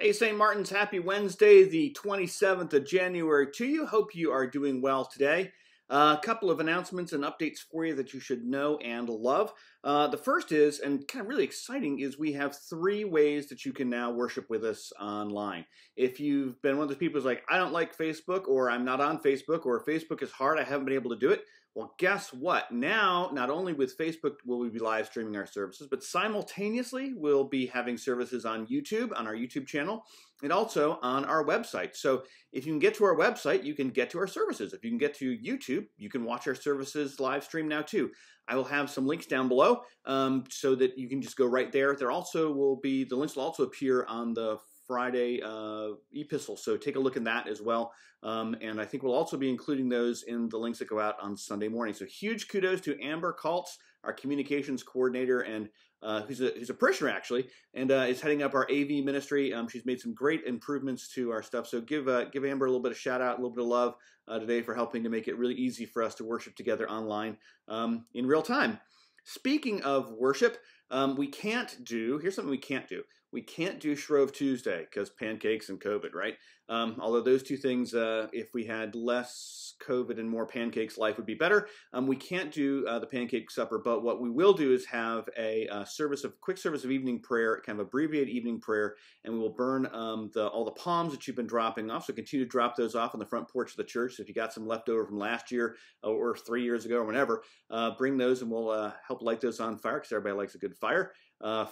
Hey, St. Martin's, happy Wednesday, the 27th of January to you. Hope you are doing well today. Uh, a couple of announcements and updates for you that you should know and love. Uh, the first is, and kind of really exciting, is we have three ways that you can now worship with us online. If you've been one of those people who's like, I don't like Facebook, or I'm not on Facebook, or Facebook is hard, I haven't been able to do it, well, guess what? Now, not only with Facebook will we be live streaming our services, but simultaneously we'll be having services on YouTube, on our YouTube channel, and also on our website. So if you can get to our website, you can get to our services. If you can get to YouTube, you can watch our services live stream now too. I will have some links down below um, so that you can just go right there. There also will be, the links will also appear on the Friday uh, epistle. So take a look in that as well. Um, and I think we'll also be including those in the links that go out on Sunday morning. So huge kudos to Amber Kaltz, our communications coordinator, and uh, who's, a, who's a parishioner actually, and uh, is heading up our AV ministry. Um, she's made some great improvements to our stuff. So give uh, give Amber a little bit of shout out, a little bit of love uh, today for helping to make it really easy for us to worship together online um, in real time. Speaking of worship, um, we can't do, here's something we can't do. We can't do Shrove Tuesday because pancakes and COVID, right? Um, although those two things, uh, if we had less COVID and more pancakes, life would be better. Um, we can't do uh, the pancake supper, but what we will do is have a uh, service of quick service of evening prayer, kind of abbreviated evening prayer, and we will burn um, the, all the palms that you've been dropping off. So continue to drop those off on the front porch of the church. So if you got some left over from last year uh, or three years ago or whenever, uh, bring those and we'll uh, help light those on fire because everybody likes a good fire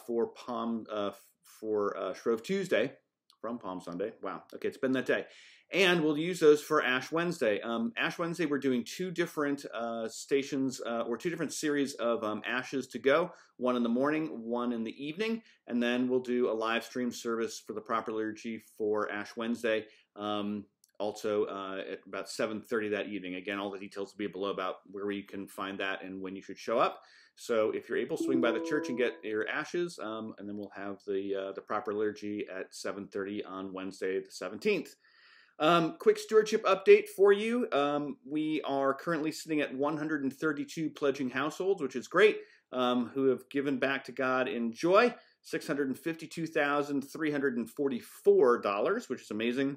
for palm for uh, Shrove Tuesday from Palm Sunday. Wow. Okay, it's been that day. And we'll use those for Ash Wednesday. Um, Ash Wednesday, we're doing two different uh, stations uh, or two different series of um, ashes to go one in the morning, one in the evening. And then we'll do a live stream service for the proper liturgy for Ash Wednesday. Um, also uh, at about 7.30 that evening again all the details will be below about where you can find that and when you should show up so if you're able swing by the church and get your ashes um, and then we'll have the uh, the proper liturgy at 7.30 on wednesday the 17th um, quick stewardship update for you um, we are currently sitting at 132 pledging households which is great um, who have given back to god in joy $652344 which is amazing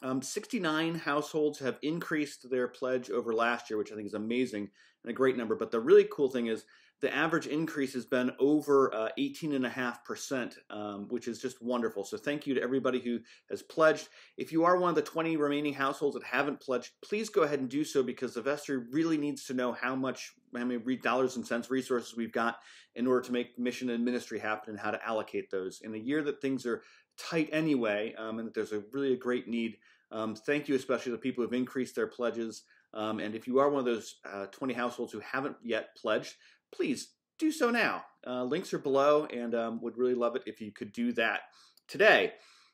um, 69 households have increased their pledge over last year, which I think is amazing and a great number. But the really cool thing is the average increase has been over uh, 18.5%, um, which is just wonderful. So thank you to everybody who has pledged. If you are one of the 20 remaining households that haven't pledged, please go ahead and do so because the vestry really needs to know how much, how many dollars and cents resources we've got in order to make mission and ministry happen and how to allocate those. In a year that things are tight anyway um, and that there's a really a great need, um, thank you especially to the people who have increased their pledges. Um, and if you are one of those uh, 20 households who haven't yet pledged, please do so now. Uh, links are below, and um, would really love it if you could do that today.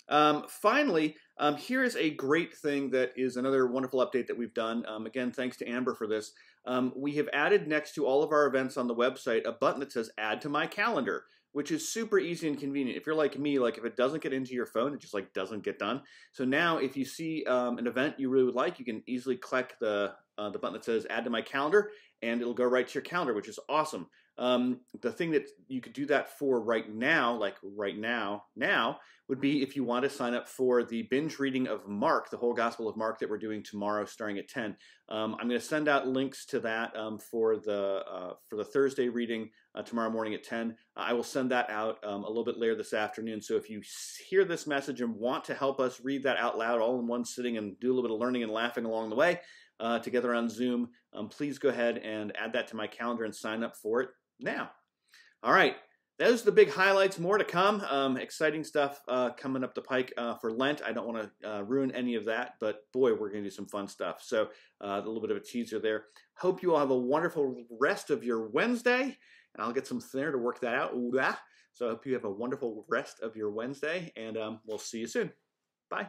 Um, finally, um, here is a great thing that is another wonderful update that we've done. Um, again, thanks to Amber for this. Um, we have added next to all of our events on the website a button that says Add to My Calendar which is super easy and convenient. If you're like me, like if it doesn't get into your phone, it just like doesn't get done. So now if you see um, an event you really would like, you can easily click the uh, the button that says add to my calendar and it'll go right to your calendar, which is awesome. Um, the thing that you could do that for right now, like right now, now, would be if you want to sign up for the binge reading of Mark, the whole Gospel of Mark that we're doing tomorrow, starting at 10. Um, I'm going to send out links to that um, for the uh, for the Thursday reading uh, tomorrow morning at 10. I will send that out um, a little bit later this afternoon. So if you hear this message and want to help us read that out loud all in one sitting and do a little bit of learning and laughing along the way, uh, together on Zoom, um, please go ahead and add that to my calendar and sign up for it now. All right, those are the big highlights. More to come. Um, exciting stuff uh, coming up the pike uh, for Lent. I don't want to uh, ruin any of that, but boy, we're going to do some fun stuff. So, uh, a little bit of a teaser there. Hope you all have a wonderful rest of your Wednesday, and I'll get some thinner to work that out. Ah. So, I hope you have a wonderful rest of your Wednesday, and um, we'll see you soon. Bye.